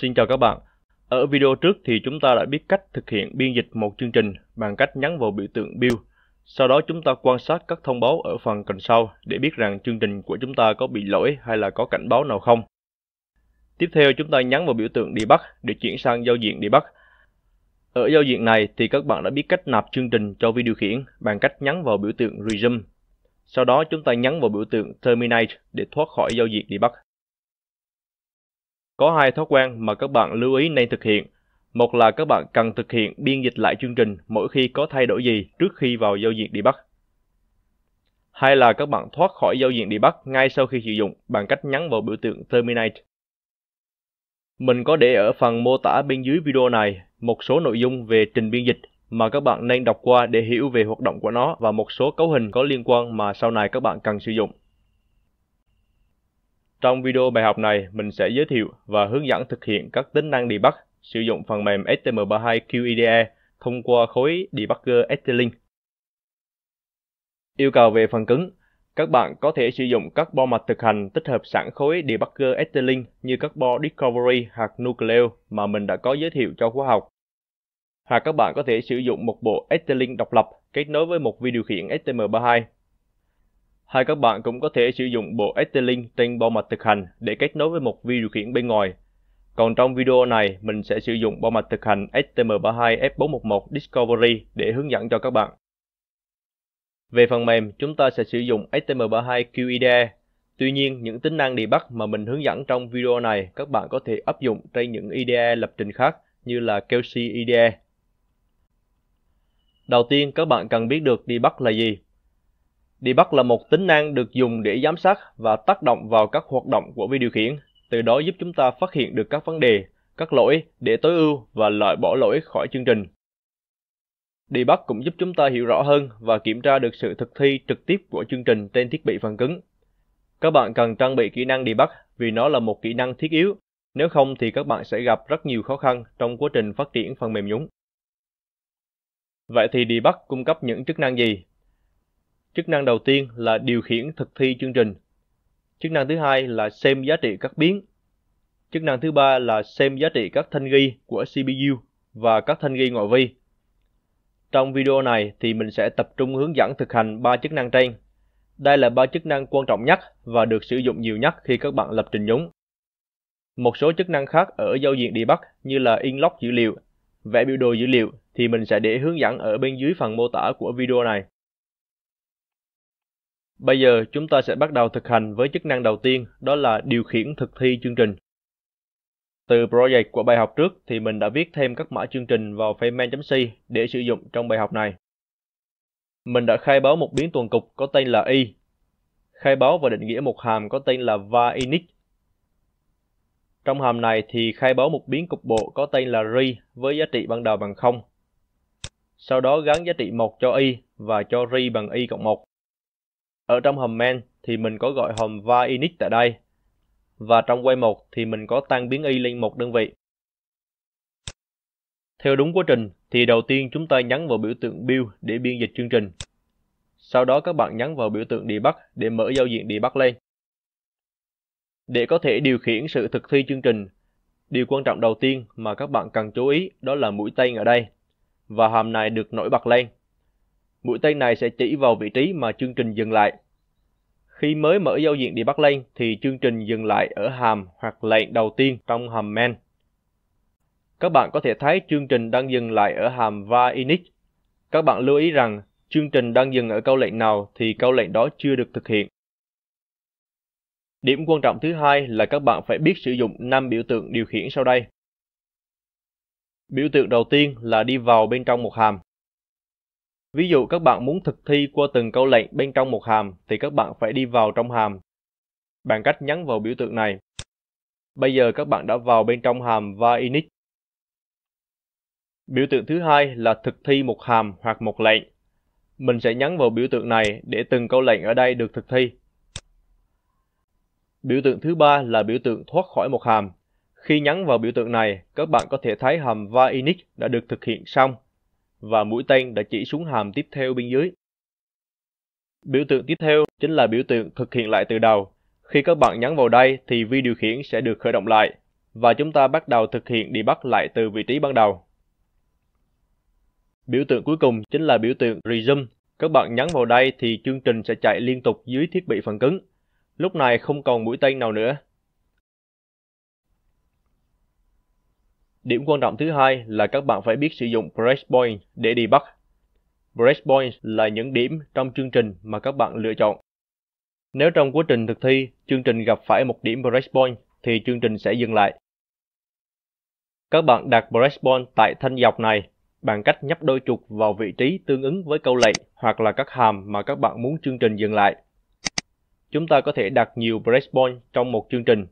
Xin chào các bạn. Ở video trước thì chúng ta đã biết cách thực hiện biên dịch một chương trình bằng cách nhấn vào biểu tượng Build. Sau đó chúng ta quan sát các thông báo ở phần cần sau để biết rằng chương trình của chúng ta có bị lỗi hay là có cảnh báo nào không. Tiếp theo chúng ta nhấn vào biểu tượng Debug để chuyển sang giao diện Debug. Ở giao diện này thì các bạn đã biết cách nạp chương trình cho vi điều khiển bằng cách nhấn vào biểu tượng Resume. Sau đó chúng ta nhấn vào biểu tượng Terminate để thoát khỏi giao diện Debug. Có hai thói quen mà các bạn lưu ý nên thực hiện. Một là các bạn cần thực hiện biên dịch lại chương trình mỗi khi có thay đổi gì trước khi vào giao diện debug. Hai là các bạn thoát khỏi giao diện debug ngay sau khi sử dụng bằng cách nhấn vào biểu tượng Terminate. Mình có để ở phần mô tả bên dưới video này một số nội dung về trình biên dịch mà các bạn nên đọc qua để hiểu về hoạt động của nó và một số cấu hình có liên quan mà sau này các bạn cần sử dụng. Trong video bài học này, mình sẽ giới thiệu và hướng dẫn thực hiện các tính năng debug sử dụng phần mềm STM32 QEDE thông qua khối debugger ST-Link. Yêu cầu về phần cứng, các bạn có thể sử dụng các bo mạch thực hành tích hợp sẵn khối debugger ST-Link như các bo Discovery hoặc Nucleo mà mình đã có giới thiệu cho khóa học. Hoặc các bạn có thể sử dụng một bộ ST-Link độc lập kết nối với một vi điều khiển STM32 hay các bạn cũng có thể sử dụng bộ ST-Link trên bo mạch thực hành để kết nối với một vi điều khiển bên ngoài. Còn trong video này, mình sẽ sử dụng bo mạch thực hành STM32F411 Discovery để hướng dẫn cho các bạn. Về phần mềm, chúng ta sẽ sử dụng STM32QIDE. Tuy nhiên, những tính năng đi bắt mà mình hướng dẫn trong video này các bạn có thể áp dụng trên những IDE lập trình khác như là Kelsey IDE. Đầu tiên, các bạn cần biết được đi bắt là gì. Debug là một tính năng được dùng để giám sát và tác động vào các hoạt động của vi điều khiển, từ đó giúp chúng ta phát hiện được các vấn đề, các lỗi để tối ưu và loại bỏ lỗi khỏi chương trình. Debug cũng giúp chúng ta hiểu rõ hơn và kiểm tra được sự thực thi trực tiếp của chương trình trên thiết bị phần cứng. Các bạn cần trang bị kỹ năng debug vì nó là một kỹ năng thiết yếu, nếu không thì các bạn sẽ gặp rất nhiều khó khăn trong quá trình phát triển phần mềm nhúng. Vậy thì debug cung cấp những chức năng gì Chức năng đầu tiên là điều khiển thực thi chương trình. Chức năng thứ hai là xem giá trị các biến. Chức năng thứ ba là xem giá trị các thanh ghi của CPU và các thanh ghi ngoại vi. Trong video này thì mình sẽ tập trung hướng dẫn thực hành ba chức năng trên. Đây là ba chức năng quan trọng nhất và được sử dụng nhiều nhất khi các bạn lập trình nhúng. Một số chức năng khác ở giao diện debug như là inlock dữ liệu, vẽ biểu đồ dữ liệu thì mình sẽ để hướng dẫn ở bên dưới phần mô tả của video này. Bây giờ chúng ta sẽ bắt đầu thực hành với chức năng đầu tiên, đó là điều khiển thực thi chương trình. Từ project của bài học trước thì mình đã viết thêm các mã chương trình vào Feynman.c để sử dụng trong bài học này. Mình đã khai báo một biến tuần cục có tên là y, khai báo và định nghĩa một hàm có tên là init. Trong hàm này thì khai báo một biến cục bộ có tên là re với giá trị ban đầu bằng 0. Sau đó gắn giá trị 1 cho y và cho re bằng y cộng 1. Ở trong hòm men thì mình có gọi hòm va init tại đây. Và trong quay một thì mình có tăng biến y lên một đơn vị. Theo đúng quá trình thì đầu tiên chúng ta nhấn vào biểu tượng build để biên dịch chương trình. Sau đó các bạn nhấn vào biểu tượng debug để mở giao diện debug lên. Để có thể điều khiển sự thực thi chương trình, điều quan trọng đầu tiên mà các bạn cần chú ý đó là mũi tên ở đây. Và hàm này được nổi bật lên. Mũi tên này sẽ chỉ vào vị trí mà chương trình dừng lại khi mới mở giao diện Debug lên, thì chương trình dừng lại ở hàm hoặc lệnh đầu tiên trong hàm main. Các bạn có thể thấy chương trình đang dừng lại ở hàm va init. Các bạn lưu ý rằng chương trình đang dừng ở câu lệnh nào thì câu lệnh đó chưa được thực hiện. Điểm quan trọng thứ hai là các bạn phải biết sử dụng năm biểu tượng điều khiển sau đây. Biểu tượng đầu tiên là đi vào bên trong một hàm. Ví dụ các bạn muốn thực thi qua từng câu lệnh bên trong một hàm thì các bạn phải đi vào trong hàm bằng cách nhấn vào biểu tượng này. Bây giờ các bạn đã vào bên trong hàm va init. Biểu tượng thứ hai là thực thi một hàm hoặc một lệnh. Mình sẽ nhấn vào biểu tượng này để từng câu lệnh ở đây được thực thi. Biểu tượng thứ ba là biểu tượng thoát khỏi một hàm. Khi nhấn vào biểu tượng này, các bạn có thể thấy hàm va init đã được thực hiện xong và mũi tên đã chỉ xuống hàm tiếp theo bên dưới. Biểu tượng tiếp theo chính là biểu tượng thực hiện lại từ đầu. Khi các bạn nhấn vào đây thì vi điều khiển sẽ được khởi động lại và chúng ta bắt đầu thực hiện đi bắt lại từ vị trí ban đầu. Biểu tượng cuối cùng chính là biểu tượng Resume. Các bạn nhấn vào đây thì chương trình sẽ chạy liên tục dưới thiết bị phần cứng. Lúc này không còn mũi tên nào nữa, Điểm quan trọng thứ hai là các bạn phải biết sử dụng Breakpoint để đi bắt. Breakpoint là những điểm trong chương trình mà các bạn lựa chọn. Nếu trong quá trình thực thi, chương trình gặp phải một điểm Breakpoint thì chương trình sẽ dừng lại. Các bạn đặt Breakpoint tại thanh dọc này bằng cách nhấp đôi chuột vào vị trí tương ứng với câu lệnh hoặc là các hàm mà các bạn muốn chương trình dừng lại. Chúng ta có thể đặt nhiều breakpoint trong một chương trình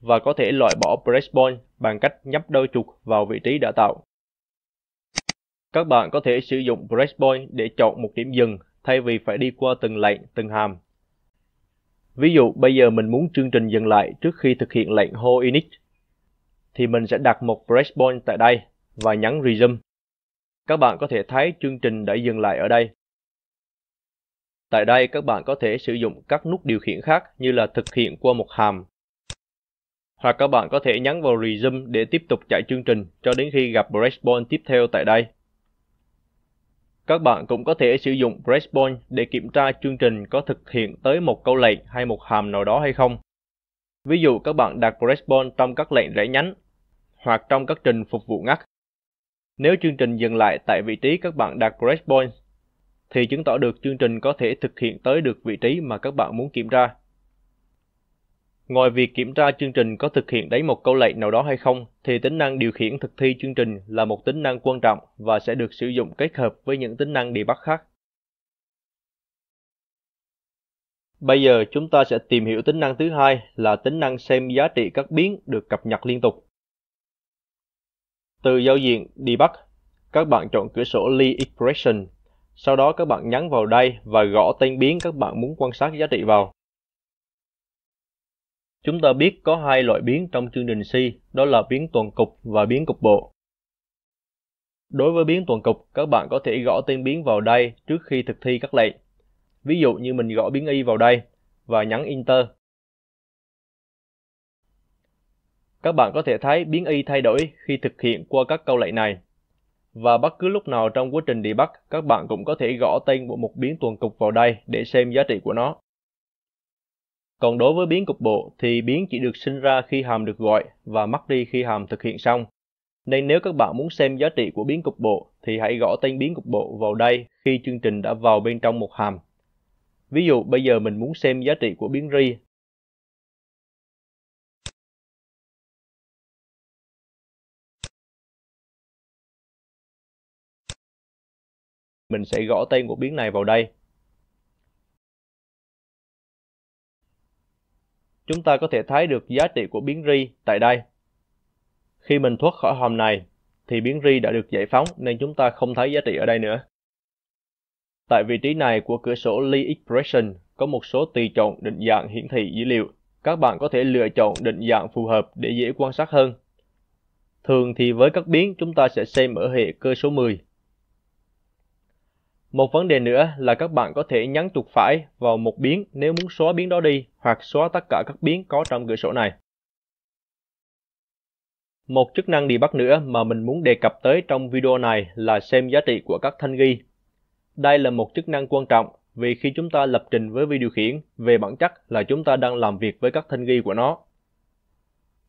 và có thể loại bỏ breakpoint bằng cách nhấp đôi chuột vào vị trí đã tạo. Các bạn có thể sử dụng Breakpoint để chọn một điểm dừng thay vì phải đi qua từng lệnh, từng hàm. Ví dụ bây giờ mình muốn chương trình dừng lại trước khi thực hiện lệnh Ho Init, thì mình sẽ đặt một Breakpoint tại đây và nhấn Resume. Các bạn có thể thấy chương trình đã dừng lại ở đây. Tại đây các bạn có thể sử dụng các nút điều khiển khác như là thực hiện qua một hàm hoặc các bạn có thể nhấn vào Resume để tiếp tục chạy chương trình cho đến khi gặp Breakpoint tiếp theo tại đây. Các bạn cũng có thể sử dụng Breakpoint để kiểm tra chương trình có thực hiện tới một câu lệnh hay một hàm nào đó hay không. Ví dụ các bạn đặt Breakpoint trong các lệnh rẽ nhánh hoặc trong các trình phục vụ ngắt. Nếu chương trình dừng lại tại vị trí các bạn đặt Breakpoint thì chứng tỏ được chương trình có thể thực hiện tới được vị trí mà các bạn muốn kiểm tra. Ngoài việc kiểm tra chương trình có thực hiện đấy một câu lệnh nào đó hay không, thì tính năng điều khiển thực thi chương trình là một tính năng quan trọng và sẽ được sử dụng kết hợp với những tính năng debug khác. Bây giờ chúng ta sẽ tìm hiểu tính năng thứ hai là tính năng xem giá trị các biến được cập nhật liên tục. Từ giao diện Debug, các bạn chọn cửa sổ Lee Expression. Sau đó các bạn nhấn vào đây và gõ tên biến các bạn muốn quan sát giá trị vào. Chúng ta biết có hai loại biến trong chương trình C, đó là biến toàn cục và biến cục bộ. Đối với biến toàn cục, các bạn có thể gõ tên biến vào đây trước khi thực thi các lệnh. Ví dụ như mình gõ biến y vào đây và nhấn Enter. Các bạn có thể thấy biến y thay đổi khi thực hiện qua các câu lệnh này. Và bất cứ lúc nào trong quá trình debug, các bạn cũng có thể gõ tên của một biến tuần cục vào đây để xem giá trị của nó. Còn đối với biến cục bộ thì biến chỉ được sinh ra khi hàm được gọi và mất đi khi hàm thực hiện xong. Nên nếu các bạn muốn xem giá trị của biến cục bộ thì hãy gõ tên biến cục bộ vào đây khi chương trình đã vào bên trong một hàm. Ví dụ bây giờ mình muốn xem giá trị của biến ri. Mình sẽ gõ tên của biến này vào đây. chúng ta có thể thấy được giá trị của biến ri tại đây. Khi mình thoát khỏi hòm này, thì biến ri đã được giải phóng nên chúng ta không thấy giá trị ở đây nữa. Tại vị trí này của cửa sổ Lee Expression có một số tùy chọn định dạng hiển thị dữ liệu. Các bạn có thể lựa chọn định dạng phù hợp để dễ quan sát hơn. Thường thì với các biến chúng ta sẽ xem ở hệ cơ số 10. Một vấn đề nữa là các bạn có thể nhấn chuột phải vào một biến nếu muốn xóa biến đó đi hoặc xóa tất cả các biến có trong cửa sổ này. Một chức năng đi bắt nữa mà mình muốn đề cập tới trong video này là xem giá trị của các thanh ghi. Đây là một chức năng quan trọng vì khi chúng ta lập trình với vi điều khiển, về bản chất là chúng ta đang làm việc với các thanh ghi của nó.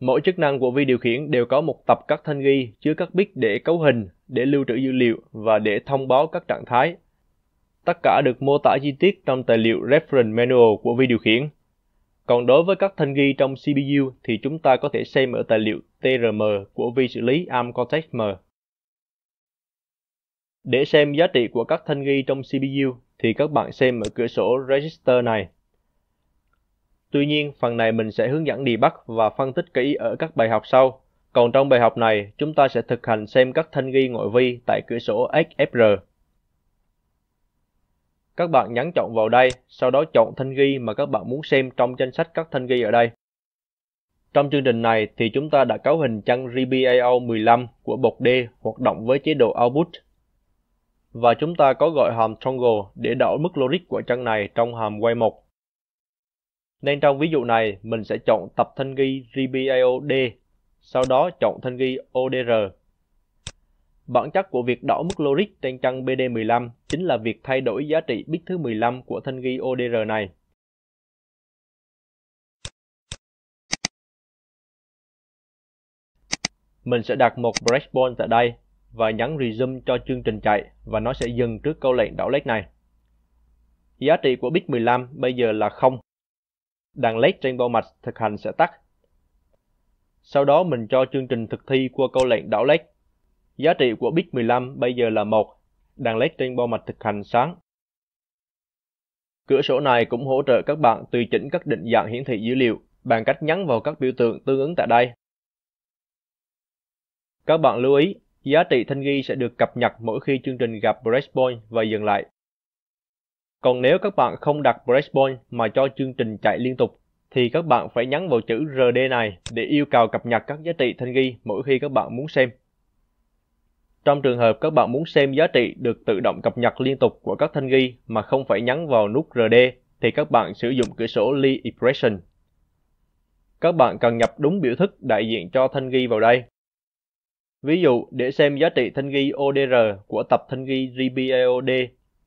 Mỗi chức năng của vi điều khiển đều có một tập các thanh ghi chứa các bit để cấu hình, để lưu trữ dữ liệu và để thông báo các trạng thái Tất cả được mô tả chi tiết trong tài liệu Reference Manual của vi điều khiển. Còn đối với các thanh ghi trong CPU thì chúng ta có thể xem ở tài liệu TRM của vi xử lý ARM Cortex-M. Để xem giá trị của các thanh ghi trong CPU thì các bạn xem ở cửa sổ Register này. Tuy nhiên, phần này mình sẽ hướng dẫn debug và phân tích kỹ ở các bài học sau. Còn trong bài học này, chúng ta sẽ thực hành xem các thanh ghi ngoại vi tại cửa sổ XFR. Các bạn nhấn chọn vào đây, sau đó chọn thanh ghi mà các bạn muốn xem trong danh sách các thanh ghi ở đây. Trong chương trình này thì chúng ta đã cấu hình chân RBAO 15 của bột D hoạt động với chế độ Output. Và chúng ta có gọi hàm Toggle để đổi mức logic của chân này trong hàm quay 1. Nên trong ví dụ này, mình sẽ chọn tập thanh ghi RBAO D, sau đó chọn thanh ghi ODR Bản chất của việc đổi mức logic trên chân BD15 chính là việc thay đổi giá trị bit thứ 15 của thanh ghi ODR này. Mình sẽ đặt một breakpoint tại đây và nhấn resume cho chương trình chạy và nó sẽ dừng trước câu lệnh đảo led này. Giá trị của bit 15 bây giờ là 0. Đàn led trên bao mạch thực hành sẽ tắt. Sau đó mình cho chương trình thực thi qua câu lệnh đảo led Giá trị của bit 15 bây giờ là 1, đang lấy trên bo mạch thực hành sáng. Cửa sổ này cũng hỗ trợ các bạn tùy chỉnh các định dạng hiển thị dữ liệu bằng cách nhấn vào các biểu tượng tương ứng tại đây. Các bạn lưu ý, giá trị thanh ghi sẽ được cập nhật mỗi khi chương trình gặp breakpoint và dừng lại. Còn nếu các bạn không đặt breakpoint mà cho chương trình chạy liên tục, thì các bạn phải nhấn vào chữ RD này để yêu cầu cập nhật các giá trị thanh ghi mỗi khi các bạn muốn xem. Trong trường hợp các bạn muốn xem giá trị được tự động cập nhật liên tục của các thanh ghi mà không phải nhấn vào nút RD thì các bạn sử dụng cửa sổ Lee Expression. Các bạn cần nhập đúng biểu thức đại diện cho thanh ghi vào đây. Ví dụ, để xem giá trị thanh ghi ODR của tập thanh ghi GBAOD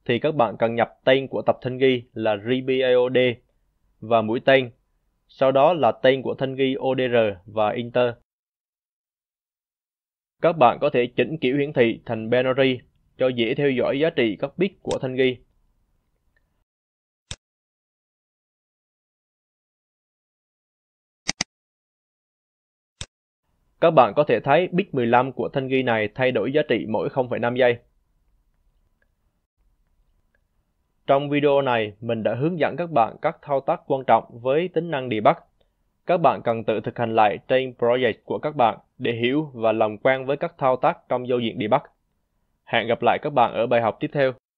thì các bạn cần nhập tên của tập thanh ghi là GBAOD và mũi tên, sau đó là tên của thanh ghi ODR và Inter. Các bạn có thể chỉnh kiểu hiển thị thành binary cho dễ theo dõi giá trị các bit của thanh ghi. Các bạn có thể thấy bit 15 của thanh ghi này thay đổi giá trị mỗi 0,5 giây. Trong video này, mình đã hướng dẫn các bạn các thao tác quan trọng với tính năng debug các bạn cần tự thực hành lại trên project của các bạn để hiểu và làm quen với các thao tác trong giao diện debug. Hẹn gặp lại các bạn ở bài học tiếp theo.